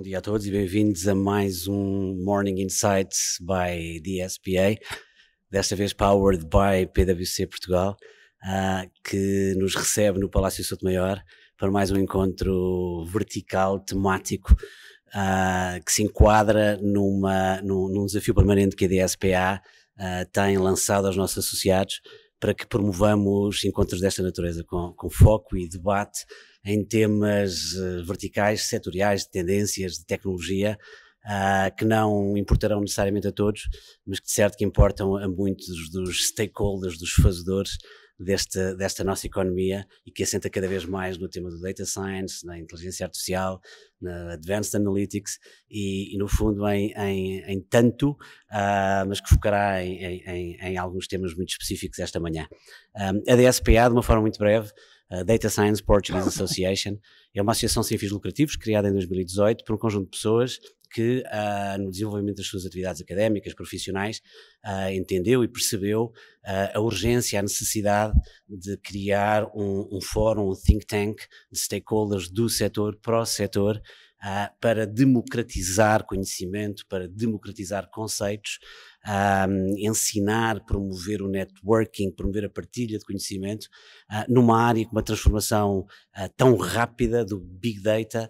Bom dia a todos e bem-vindos a mais um Morning Insights by DSPA, desta vez powered by PwC Portugal, uh, que nos recebe no Palácio maior para mais um encontro vertical, temático, uh, que se enquadra numa, num, num, desafio permanente que a DSPA uh, ah, tem lançado aos nossos associados, para que promovamos encontros desta natureza, com, com foco e debate em temas eh, verticais, setoriais, de tendências, de tecnologia, uh, que não importarão necessariamente a todos, mas que de certo que importam a muitos dos stakeholders, dos fazedores, desta, desta nossa economia e que assenta cada vez mais no tema do data science, na inteligência artificial, na advanced analytics e, e no fundo, em, em, em tanto, uh, mas que focará em, em, alguns temas muito específicos esta manhã. Um, ah, a DSPA, de uma forma muito breve, a Data Science Portuguese Association é uma associação sem fins lucrativos criada em 2018 por um conjunto de pessoas que, uh, no desenvolvimento das suas atividades académicas, profissionais, uh, entendeu e percebeu uh, a urgência, a necessidade de criar um, um fórum, um think tank de stakeholders do setor, o setor uh, para democratizar conhecimento, para democratizar conceitos, uh, ensinar, promover o networking, promover a partilha de conhecimento, uh, numa área com uma transformação tão rápida do Big Data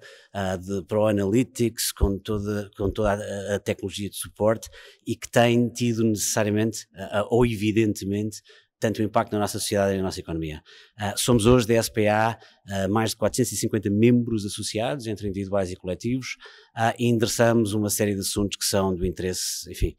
de, para o Analytics, com toda, com toda a, a, tecnologia de suporte e que tem tido necessariamente ou evidentemente tanto impacto na nossa sociedade e na nossa economia. Uh, somos hoje da SPA uh, ah, mais de 450 membros associados, entre individuais e coletivos, uh, e endereçamos uma série de assuntos que são do interesse, enfim,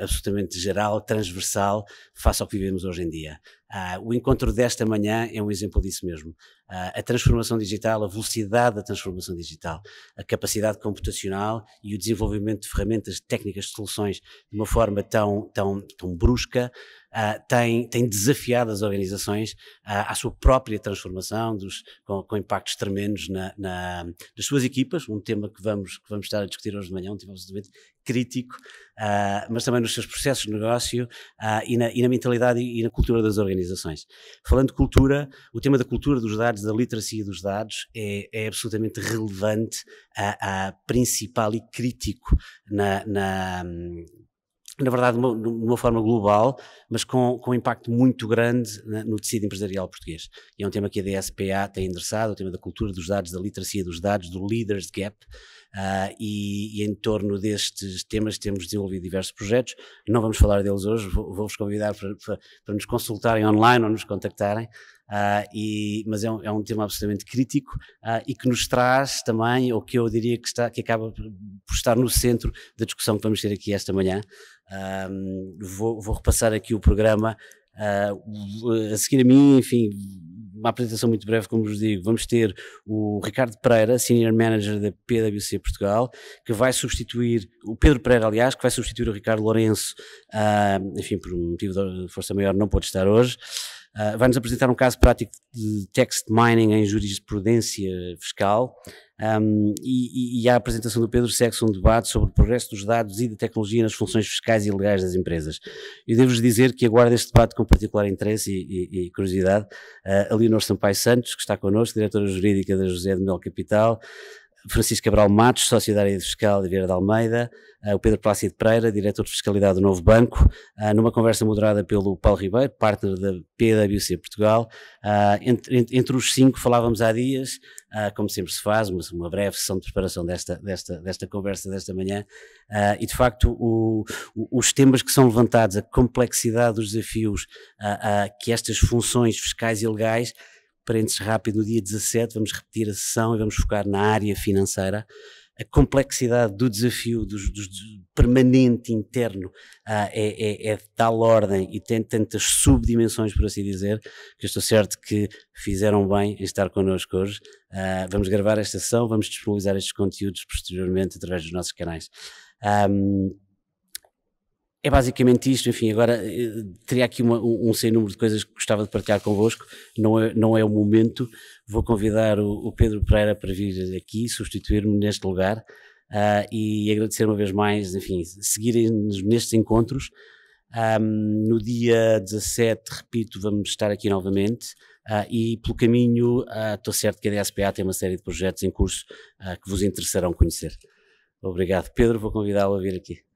absolutamente geral, transversal, face ao que vivemos hoje em dia. Ah, o encontro desta manhã é um exemplo disso mesmo. Ah, a transformação digital, a velocidade da transformação digital, a capacidade computacional e o desenvolvimento de ferramentas, técnicas, soluções de uma forma tão, tão, tão brusca, ah, tem, tem desafiado as organizações ah, à sua própria transformação, dos, com, com impactos tremendos na, na, nas suas equipas, um tema que vamos, que vamos estar a discutir hoje de manhã, um tema absolutamente crítico, mas também nos seus processos de negócio e na, e na mentalidade e na cultura das organizações organizações. Falando de cultura, o tema da cultura dos dados, da literacia dos dados, é, é absolutamente relevante, a, a principal e crítico na, na, na verdade, de uma forma global, mas com, com um impacto muito grande né, no tecido empresarial português. E é um tema que a DSPA tem endereçado, o tema da cultura dos dados, da literacia dos dados, do Leaders Gap, uh, e, e, em torno destes temas temos desenvolvido diversos projetos. Não vamos falar deles hoje, vou-vos convidar para, para, para, nos consultarem online ou nos contactarem, Uh, e, mas é um, é um, tema absolutamente crítico uh, e que nos traz também, ou que eu diria que, está, que acaba por estar no centro da discussão que vamos ter aqui esta manhã. vou, vou, repassar aqui o programa. Uh, a seguir a mim, enfim, uma apresentação muito breve, como vos digo, vamos ter o Ricardo Pereira, Senior Manager da PwC Portugal, que vai substituir, o Pedro Pereira, aliás, que vai substituir o Ricardo Lourenço, enfim, por um motivo de força maior, não pode estar hoje. Uh, ah, vai-nos apresentar um caso prático de text mining em jurisprudência fiscal um, e, e, a apresentação do Pedro segue-se um debate sobre o progresso dos dados e da tecnologia nas funções fiscais e legais das empresas. Eu devo-vos dizer que aguardo este debate com particular interesse e, e, e curiosidade. Uh, ah, a Leonor Sampaio Santos, que está connosco, diretora jurídica da José de Mel Capital, Francisco Cabral Matos, sócio da área fiscal de Vieira de Almeida, eh, o Pedro Plácido Pereira, diretor de fiscalidade do Novo Banco, eh, numa conversa moderada pelo Paulo Ribeiro, partner da PwC Portugal. Eh, entre, entre os cinco falávamos há dias, como sempre se faz, uma, breve sessão de preparação desta, desta, desta conversa desta manhã, e de facto o, os temas que são levantados, a complexidade dos desafios que estas funções fiscais e legais parênteses rápido, no dia 17 vamos repetir a sessão e vamos focar na área financeira, a complexidade do desafio do permanente interno ah, é, é, é, de tal ordem e tem tantas subdimensões, por assim dizer, que eu estou certo que fizeram bem em estar connosco hoje. Ah, vamos gravar esta sessão, vamos disponibilizar estes conteúdos posteriormente através dos nossos canais. Um, é basicamente isto, enfim, agora eh, teria aqui uma, um, um, sem número de coisas que gostava de partilhar convosco, não é, não é o momento, vou convidar o, o Pedro Pereira para vir aqui, substituir-me neste lugar uh, e agradecer uma vez mais, enfim, seguirem-nos nestes encontros. Um, no dia 17, repito, vamos estar aqui novamente uh, e pelo caminho ah, estou uh, certo que a DSPA tem uma série de projetos em curso que vos interessarão conhecer. Obrigado. Pedro, vou convidá-lo a vir aqui.